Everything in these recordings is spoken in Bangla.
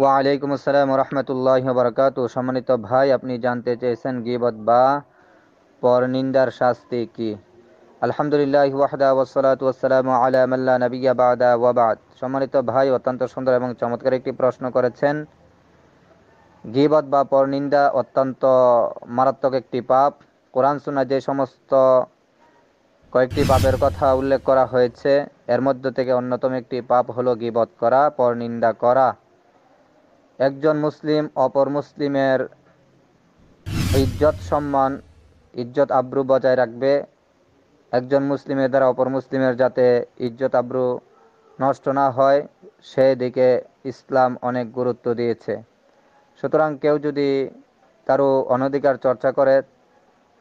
ওয়ালাইকুম আসসালাম রহমতুল্লাহ বরকাত সম্মানিত ভাই আপনি জানতে চেয়েছেন গিবত বা পরনিন্দার শাস্তি কি আলহামদুলিল্লাহ ওয়াহদা ওসলাত ওসালাম আলামাল্লা নবিয়া বাদা ওয়াবাদ সম্মানিত ভাই অত্যন্ত সুন্দর এবং চমৎকার একটি প্রশ্ন করেছেন গিবত বা পরনিন্দা অত্যন্ত মারাত্মক একটি পাপ কোরআন সুনা যে সমস্ত কয়েকটি পাপের কথা উল্লেখ করা হয়েছে এর মধ্য থেকে অন্যতম একটি পাপ হলো গিবত করা পরনিন্দা করা একজন মুসলিম অপর মুসলিমের ইজ্জত সম্মান ইজ্জত আব্রু বজায় রাখবে একজন মুসলিমের দ্বারা অপর মুসলিমের যাতে ইজ্জত আব্রু নষ্ট না হয় সেই দিকে ইসলাম অনেক গুরুত্ব দিয়েছে সুতরাং কেউ যদি কারো অনধিকার চর্চা করে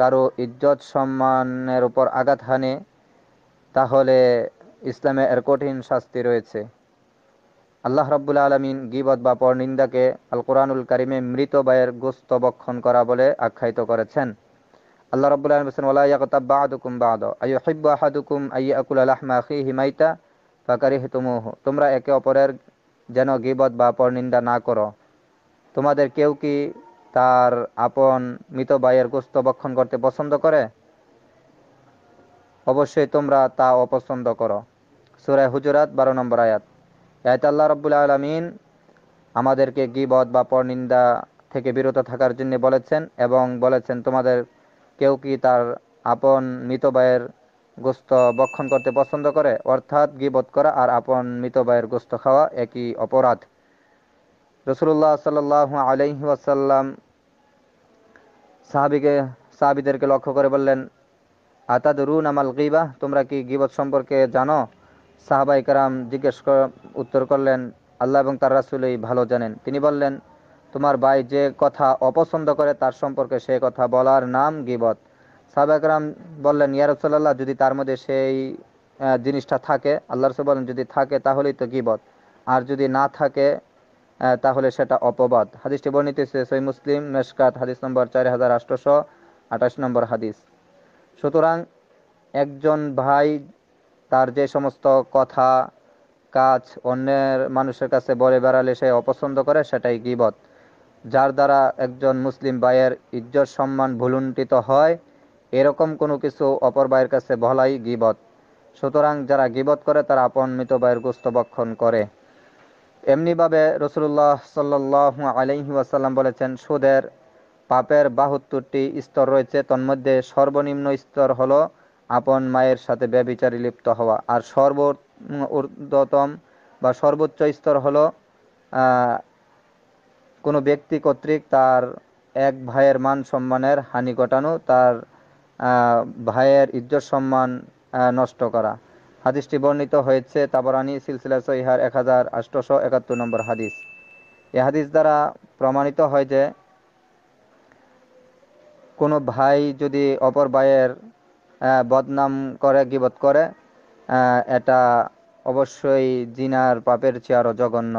কারো ইজ্জত সম্মানের উপর আঘাত হানে তাহলে ইসলামে এর কঠিন শাস্তি রয়েছে আল্লাহ রব্বুল আলমিন গিবদ বা পরনিন্দাকে আল কোরআনুল করিমে মৃত বায়ের গোস্ত বক্ষণ করা বলে আখ্যায়িত করেছেন আল্লাহ রব্বুল আলম হোসেন হিমাইতা তোমরা একে অপরের যেন গিবত বা পরনিন্দা না করো তোমাদের কেউ কি তার আপন মৃত বায়ের গোস্ত বক্ষণ করতে পছন্দ করে অবশ্যই তোমরা তা অপছন্দ করো সুরায় হুজরাত বারো নম্বর আয়াত এত আল্লাহ রব্বুল আলমিন আমাদেরকে গিবদ বা পরনিন্দা থেকে বিরত থাকার জন্য বলেছেন এবং বলেছেন তোমাদের কেউ কি তার আপন মৃত ভাইয়ের গোস্ত বক্ষণ করতে পছন্দ করে অর্থাৎ গিবত করা আর আপন মৃত ভাইয়ের গোস্ত খাওয়া একই অপরাধ রসুল্লাহ সাল আলহি আসাল্লাম সাহাবিকে সাহাবিদেরকে লক্ষ্য করে বললেন আতাদ রুন আমাল গিবা তোমরা কি গিবত সম্পর্কে জানো সাহাবা ইকরাম জিজ্ঞেস উত্তর করলেন আল্লাহ এবং তার রাসুলই ভালো জানেন তিনি বললেন তোমার ভাই যে কথা অপছন্দ করে তার সম্পর্কে সে কথা বলার নাম গিবত সাহাবা ইকরাম বললেন ইয়ারসোল্লাহ যদি তার মধ্যে সেই জিনিসটা থাকে আল্লাহ রসুল বলেন যদি থাকে তাহলেই তো গিবত আর যদি না থাকে তাহলে সেটা অপবাদ হাদিসটি বর্ণিত সই মুসলিম মেশকাত হাদিস নম্বর চারি হাজার আটশোশো আঠাশ নম্বর হাদিস সুতরাং একজন ভাই তার যে সমস্ত কথা কাজ অন্যের মানুষের কাছে বলে বেড়ালে সে অপছন্দ করে সেটাই গিবত যার দ্বারা একজন মুসলিম ভাইয়ের ইজ্জত সম্মান ভুলুণ্ঠিত হয় এরকম কোনো কিছু অপর ভাইয়ের কাছে বলাই গিবত সুতরাং যারা গিবত করে তারা আপন মৃত ভাইয়ের গুস্তবক্ষণ করে এমনিভাবে রসুল্লাহ সাল্লাহ আলহি বলেছেন সুদের পাপের বাহাত্তরটি স্তর রয়েছে তন্মধ্যে সর্বনিম্ন স্তর হলো আপন মায়ের সাথে ব্যবিচারে লিপ্ত হওয়া আর সর্ব ঊর্ধ্বতম বা সর্বোচ্চ স্তর হলো কোনো ব্যক্তি কর্তৃক তার এক ভাইয়ের মান সম্মানের হানি ঘটানো তার ভাইয়ের ইজ্জত সম্মান নষ্ট করা হাদিসটি বর্ণিত হয়েছে তাবরানি সিলসিলা সহিহার এক হাজার আষ্টশো একাত্তর নম্বর হাদিস এ হাদিস দ্বারা প্রমাণিত হয় যে কোনো ভাই যদি অপর ভাইয়ের বদনাম করে গিবত করে এটা অবশ্যই জিনার পাপের চেয়ে আরও জঘন্য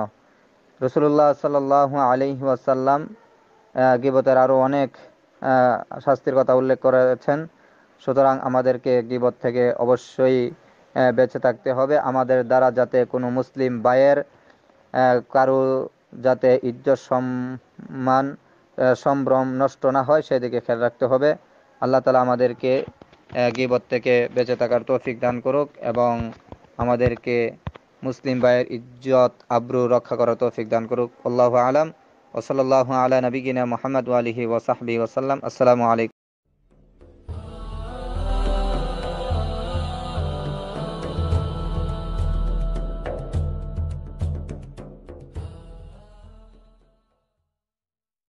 রসুল্লাহ সাল আলি ওয়াসাল্লাম গিবতের আরও অনেক শাস্তির কথা উল্লেখ করেছেন সুতরাং আমাদেরকে গিবত থেকে অবশ্যই বেঁচে থাকতে হবে আমাদের দ্বারা যাতে কোনো মুসলিম বায়ের কারো যাতে ইজ্জত সম্মান সম্ভ্রম নষ্ট না হয় সেদিকে খেয়াল রাখতে হবে আল্লাহ তালা আমাদেরকে গিবত থেকে বেঁচে থাকার তৌফিক দান করুক এবং আমাদেরকে মুসলিম ভাইয়ের ইজ্জত আব্রু রক্ষা করার তৌফিক দান করুক আল্লাহ আলম ওসলাল্লাহ আলা নবীনা মোহাম্মদ আলহি ওসাহবি ওসাল্লাম আসসালামু আলাইকুম